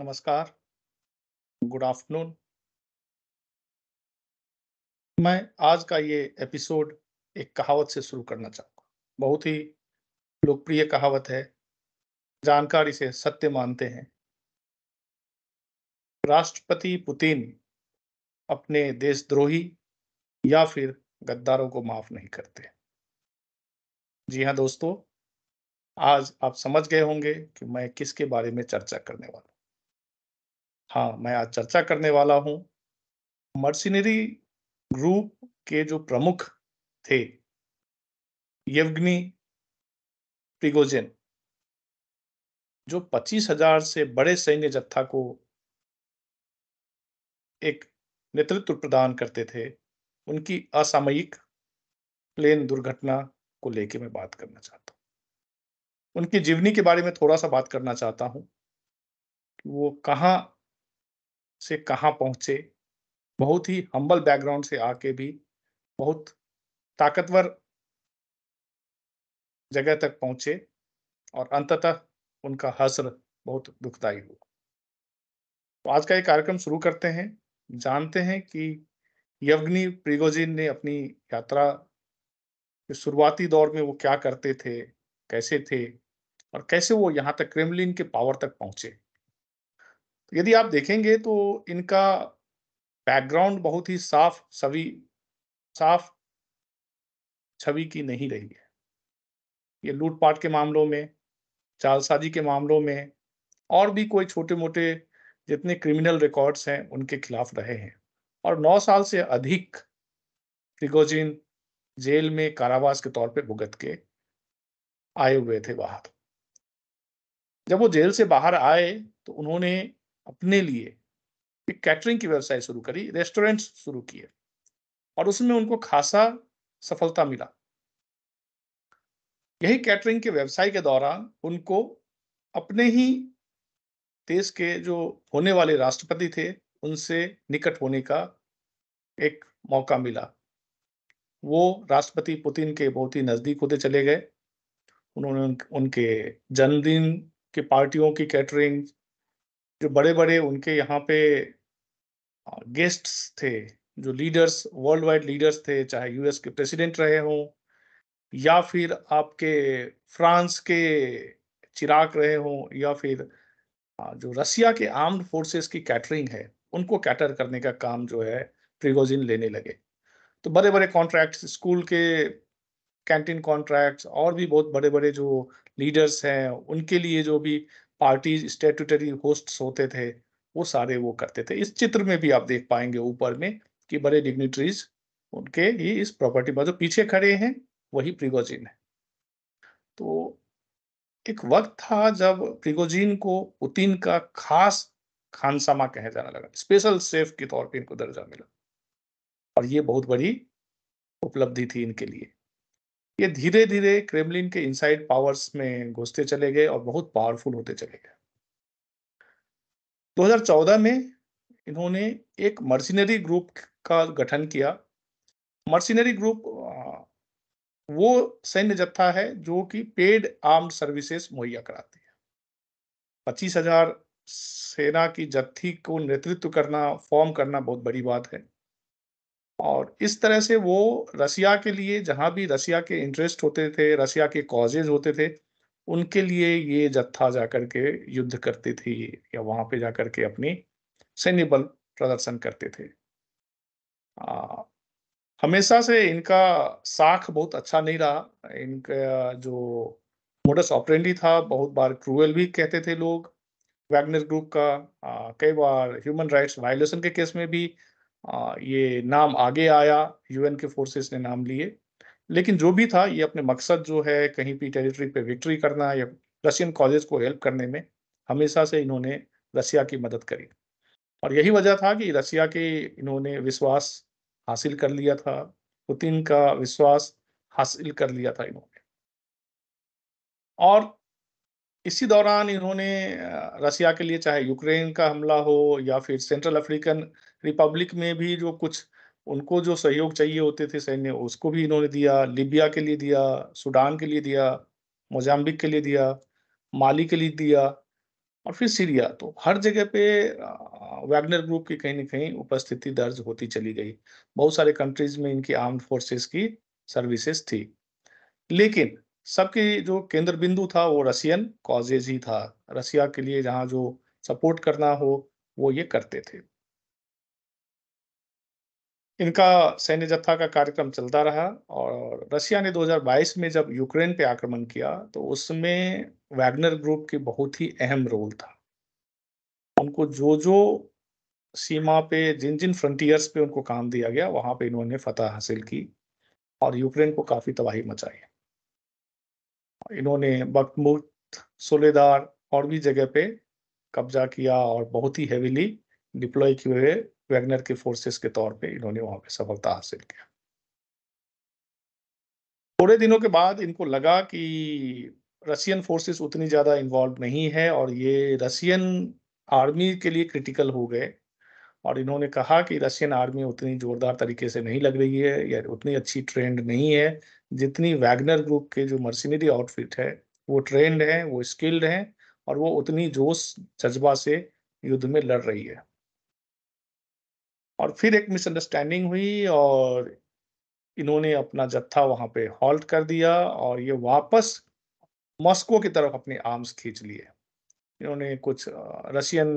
नमस्कार good afternoon मैं आज का ये एपिसोड एक कहावत से शुरू करना चाहूंगा बहुत ही लोकप्रिय कहावत है जानकारी से सत्य मानते हैं राष्ट्रपति पुतिन अपने देशद्रोही या फिर गद्दारों को माफ नहीं करते जी हाँ दोस्तों आज आप समझ गए होंगे कि मैं किसके बारे में चर्चा करने वाला हाँ मैं आज चर्चा करने वाला हूं मर्सिनरी ग्रुप के जो प्रमुख थे प्रिगोजेन जो 25,000 से बड़े सैन्य जत्था को एक नेतृत्व प्रदान करते थे उनकी असामयिक प्लेन दुर्घटना को लेके मैं बात करना चाहता हूँ उनकी जीवनी के बारे में थोड़ा सा बात करना चाहता हूँ वो कहाँ से कहाँ पहुंचे बहुत ही हम्बल बैकग्राउंड से आके भी बहुत ताकतवर जगह तक पहुंचे और अंततः उनका हसर बहुत दुखदायी हुआ तो आज का ये कार्यक्रम शुरू करते हैं जानते हैं कि यवग्नि प्रिगोजिन ने अपनी यात्रा के शुरुआती दौर में वो क्या करते थे कैसे थे और कैसे वो यहाँ तक क्रेमलिन के पावर तक पहुंचे तो यदि आप देखेंगे तो इनका बैकग्राउंड बहुत ही साफ सभी साफ छवि की नहीं रही है ये लूटपाट के मामलों में चालसाजी के मामलों में और भी कोई छोटे मोटे जितने क्रिमिनल रिकॉर्ड्स हैं उनके खिलाफ रहे हैं और 9 साल से अधिक प्रिगोजिन जेल में कारावास के तौर पे भुगत के आए हुए थे बाहर जब वो जेल से बाहर आए तो उन्होंने अपने लिए एक कैटरिंग की व्यवसाय शुरू करी रेस्टोरेंट शुरू किए और उसमें उनको खासा सफलता मिला यही कैटरिंग के व्यवसाय के दौरान उनको अपने ही देश के जो होने वाले राष्ट्रपति थे उनसे निकट होने का एक मौका मिला वो राष्ट्रपति पुतिन के बहुत ही नज़दीक होते चले गए उन्होंने उनके जन्मदिन की पार्टियों की कैटरिंग जो बड़े बड़े उनके यहाँ पे गेस्ट्स थे जो लीडर्स वर्ल्ड वाइड लीडर्स थे चाहे यूएस के प्रेसिडेंट रहे हों या फिर आपके फ्रांस के चिराग रहे हों या फिर जो रसिया के आर्म्ड फोर्सेस की कैटरिंग है उनको कैटर करने का काम जो है प्रिगोजिन लेने लगे तो बड़े बड़े कॉन्ट्रैक्ट्स स्कूल के कैंटीन कॉन्ट्रैक्ट्स और भी बहुत बड़े बड़े जो लीडर्स हैं उनके लिए जो भी पार्टी स्टेटूटरी होस्ट होते थे वो सारे वो करते थे इस चित्र में भी आप देख पाएंगे ऊपर में कि बड़े डिग्नेटरीज उनके ही इस प्रॉपर्टी पर जो पीछे खड़े हैं वही प्रिगोजिन है तो एक वक्त था जब प्रिगोजिन को पुतिन का खास खानसामा कहे जाने लगा स्पेशल सेफ के तौर पे इनको दर्जा मिला और ये बहुत बड़ी उपलब्धि थी इनके लिए ये धीरे धीरे क्रेमलिन के इनसाइड पावर्स में घुसते चले गए और बहुत पावरफुल होते चले गए 2014 में इन्होंने एक मर्सिनरी ग्रुप का गठन किया मर्सिनरी ग्रुप वो सैन्य जत्था है जो कि पेड आर्म्ड सर्विसेज मुहैया कराती है पच्चीस हजार सेना की जत्थी को नेतृत्व करना फॉर्म करना बहुत बड़ी बात है और इस तरह से वो रसिया के लिए जहाँ भी रसिया के इंटरेस्ट होते थे रसिया के कॉजेज होते थे उनके लिए ये जत्था जा कर के युद्ध करते थे या वहाँ पे जा कर के अपनी सैन्य बल प्रदर्शन करते थे आ, हमेशा से इनका साख बहुत अच्छा नहीं रहा इनका जो मोडस ऑपरेंडी था बहुत बार क्रूएल भी कहते थे लोग वैगनर ग्रुप का कई बार ह्यूमन राइट्स वायोलेशन के केस में भी ये नाम आगे आया यूएन के फोर्सेस ने नाम लिए लेकिन जो भी था ये अपने मकसद जो है कहीं भी टेरिटरी पे विक्ट्री करना या रशियन कॉजेज को हेल्प करने में हमेशा से इन्होंने रसिया की मदद करी और यही वजह था कि रसिया के इन्होंने विश्वास हासिल कर लिया था पुतिन का विश्वास हासिल कर लिया था इन्होंने और इसी दौरान इन्होंने रसिया के लिए चाहे यूक्रेन का हमला हो या फिर सेंट्रल अफ्रीकन रिपब्लिक में भी जो कुछ उनको जो सहयोग चाहिए होते थे सैन्य उसको भी इन्होंने दिया लिबिया के लिए दिया सूडान के लिए दिया मोजाम्बिक के लिए दिया माली के लिए दिया और फिर सीरिया तो हर जगह पे वैगनर ग्रुप की कहीं ना कहीं उपस्थिति दर्ज होती चली गई बहुत सारे कंट्रीज में इनकी आर्म फोर्सेस की सर्विसेज थी लेकिन सबके जो केंद्र बिंदु था वो रसियन कॉजेज ही था रसिया के लिए जहाँ जो सपोर्ट करना हो वो ये करते थे इनका सैन्य जत्था का कार्यक्रम चलता रहा और रसिया ने 2022 में जब यूक्रेन पे आक्रमण किया तो उसमें वैगनर ग्रुप की बहुत ही अहम रोल था उनको जो जो सीमा पे जिन जिन फ्रंटियर्स पे उनको काम दिया गया वहां पे इन्होंने फतह हासिल की और यूक्रेन को काफी तबाही मचाई इन्होंने बख्तमुक्त सोलेदार और भी जगह पे कब्जा किया और बहुत ही हेविली डिप्लॉय किए हुए वैगनर के फोर्सेस के तौर पे इन्होंने वहां पे सफलता हासिल किया थोड़े दिनों के बाद इनको लगा कि रशियन फोर्सेस उतनी ज़्यादा इन्वॉल्व नहीं है और ये रशियन आर्मी के लिए क्रिटिकल हो गए और इन्होंने कहा कि रशियन आर्मी उतनी जोरदार तरीके से नहीं लग रही है या उतनी अच्छी ट्रेंड नहीं है जितनी वैगनर ग्रुप के जो मर्सिनरी आउटफिट है वो ट्रेंड है वो स्किल्ड है और वो उतनी जोश जज्बा से युद्ध में लड़ रही है और फिर एक मिसअंडरस्टैंडिंग हुई और इन्होंने अपना जत्था वहां पे हॉल्ट कर दिया और ये वापस मॉस्को की तरफ अपने आर्म्स खींच लिए इन्होंने कुछ रशियन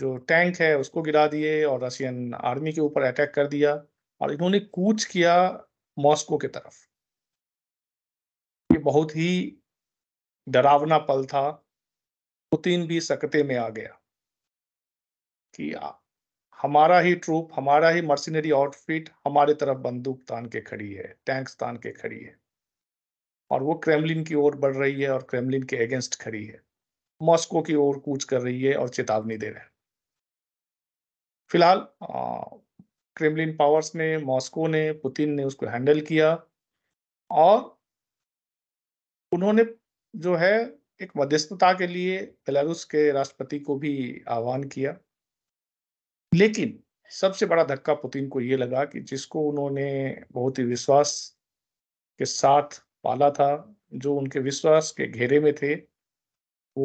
जो टैंक है उसको गिरा दिए और रशियन आर्मी के ऊपर अटैक कर दिया और इन्होंने कूच किया मॉस्को की तरफ ये बहुत ही डरावना पल था पुतिन भी सकते में आ गया कि हमारा ही ट्रूप हमारा ही मर्सिनरी आउटफिट हमारे तरफ बंदूक तान के खड़ी है टैंक तान के खड़ी है और वो क्रेमलिन की ओर बढ़ रही है और क्रेमलिन के अगेंस्ट खड़ी है मॉस्को की ओर कूच कर रही है और चेतावनी दे रहे हैं फिलहाल क्रेमलिन पावर्स ने मॉस्को ने पुतिन ने उसको हैंडल किया और उन्होंने जो है एक मध्यस्थता के लिए बेलारूस के राष्ट्रपति को भी आह्वान किया लेकिन सबसे बड़ा धक्का पुतिन को ये लगा कि जिसको उन्होंने बहुत ही विश्वास के साथ पाला था जो उनके विश्वास के घेरे में थे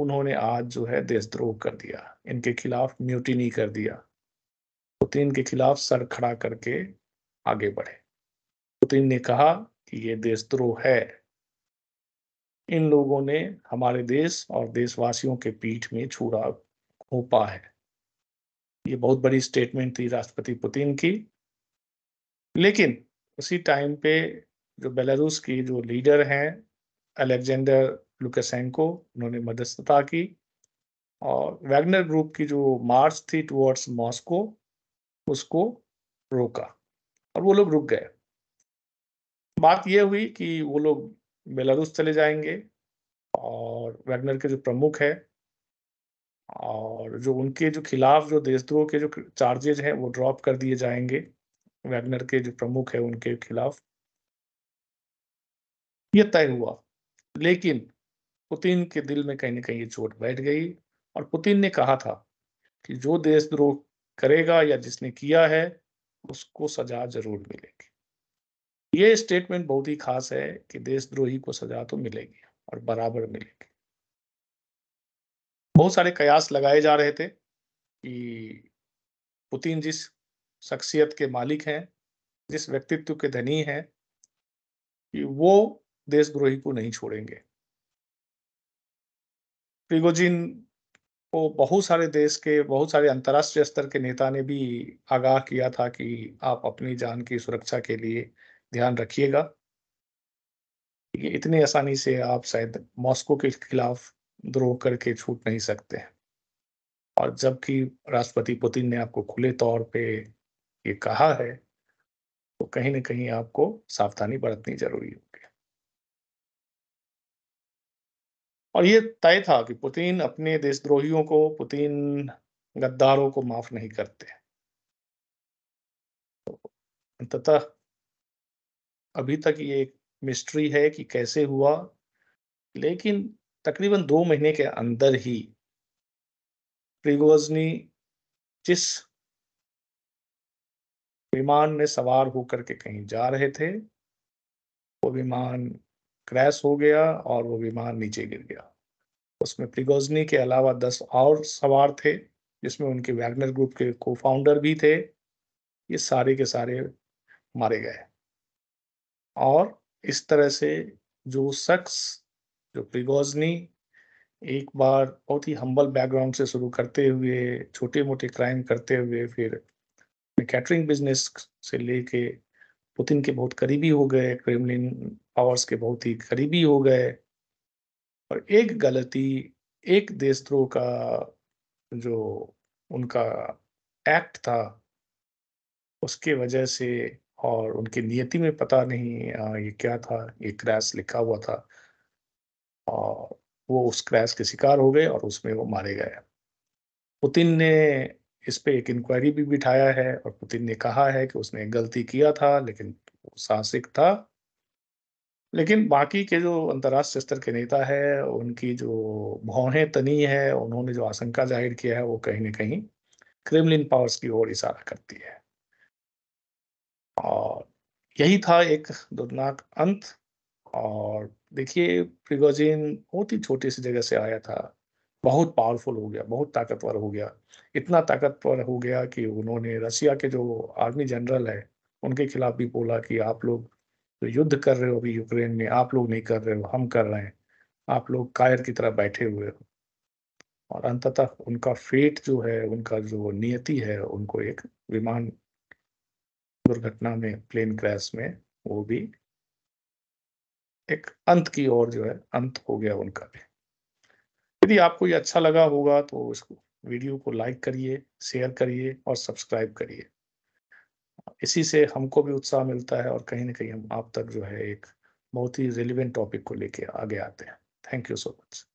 उन्होंने आज जो है देशद्रोह कर दिया इनके खिलाफ म्यूटिनी कर दिया पुतिन के खिलाफ सर खड़ा करके आगे बढ़े पुतिन ने कहा कि ये देशद्रोह है इन लोगों ने हमारे देश और देशवासियों के पीठ में छुरा घोपा है ये बहुत बड़ी स्टेटमेंट थी राष्ट्रपति पुतिन की लेकिन उसी टाइम पे जो बेलारूस की जो लीडर हैं अलेक्जेंडर लुकेसेंको उन्होंने मध्यस्थता की और वैगनर ग्रुप की जो मार्च थी टुवर्ड्स मॉस्को उसको रोका और वो लोग रुक गए बात यह हुई कि वो लोग बेलारूस चले जाएंगे और वैगनर के जो प्रमुख है और जो उनके जो खिलाफ जो देशद्रोह के जो चार्जेज हैं वो ड्रॉप कर दिए जाएंगे वैगनर के जो प्रमुख है उनके खिलाफ ये तय हुआ लेकिन पुतिन के दिल में कहीं ना कहीं ये चोट बैठ गई और पुतिन ने कहा था कि जो देशद्रोह करेगा या जिसने किया है उसको सजा जरूर मिलेगी ये स्टेटमेंट बहुत ही खास है कि देशद्रोही को सजा तो मिलेगी और बराबर मिलेगी बहुत सारे कयास लगाए जा रहे थे कि पुतिन जिस शख्सियत के मालिक हैं जिस व्यक्तित्व के धनी हैं कि वो देशद्रोही को नहीं छोड़ेंगे प्रिगोजिन को तो बहुत सारे देश के बहुत सारे अंतर्राष्ट्रीय स्तर के नेता ने भी आगाह किया था कि आप अपनी जान की सुरक्षा के लिए ध्यान रखिएगा ये इतनी आसानी से आप शायद मॉस्को के खिलाफ द्रोह करके छूट नहीं सकते और जबकि राष्ट्रपति पुतिन ने आपको खुले तौर पे ये कहा है तो कहीं ना कहीं आपको सावधानी बरतनी जरूरी है और ये तय था कि पुतिन अपने देशद्रोहियों को पुतिन गद्दारों को माफ नहीं करते अंततः तो अभी तक ये एक मिस्ट्री है कि कैसे हुआ लेकिन तकरीबन दो महीने के अंदर ही प्रिगोजनी जिस विमान में सवार होकर के कहीं जा रहे थे वो विमान क्रैश हो गया और वो विमान नीचे गिर गया उसमें प्रिगोजनी के अलावा दस और सवार थे जिसमें उनके वैगनर ग्रुप के को फाउंडर भी थे ये सारे के सारे मारे गए और इस तरह से जो शख्स जो प्रिगोजनी एक बार बहुत ही हम्बल बैकग्राउंड से शुरू करते हुए छोटे मोटे क्राइम करते हुए फिर कैटरिंग बिजनेस से लेके पुतिन के बहुत करीबी हो गए क्रेमलिन पावर्स के बहुत ही करीबी हो गए और एक गलती एक देशद्रोह का जो उनका एक्ट था उसके वजह से और उनकी नियति में पता नहीं आ, ये क्या था ये क्रैश लिखा हुआ था और वो उस क्रैश के शिकार हो गए और उसमें वो मारे गए पुतिन ने इस पे एक इंक्वायरी भी बिठाया है और पुतिन ने कहा है कि उसने गलती किया था लेकिन साहसिक था लेकिन बाकी के जो अंतर्राष्ट्रीय स्तर के नेता है उनकी जो भौहें तनी है उन्होंने जो आशंका जाहिर किया है वो कहीं ना कहीं क्रेमलिन पावर्स की ओर इशारा करती है और यही था एक दुर्दनाक अंत और देखिए प्रिगोजिन बहुत ही छोटी सी जगह से आया था बहुत पावरफुल हो गया बहुत ताकतवर हो गया इतना ताकतवर हो गया कि उन्होंने रशिया के जो आर्मी जनरल है उनके खिलाफ भी बोला कि आप लोग तो युद्ध कर रहे हो अभी यूक्रेन में आप लोग नहीं कर रहे हो हम कर रहे हैं आप लोग कायर की तरह बैठे हुए हो और अंततः उनका फेट जो है उनका जो नियति है उनको एक विमान दुर्घटना में प्लेन क्रैश में वो भी एक अंत की ओर जो है अंत हो गया उनका भी यदि आपको ये अच्छा लगा होगा तो इसको वीडियो को लाइक करिए शेयर करिए और सब्सक्राइब करिए इसी से हमको भी उत्साह मिलता है और कहीं ना कहीं हम आप तक जो है एक बहुत ही रिलिवेंट टॉपिक को लेके आगे आते हैं थैंक यू सो मच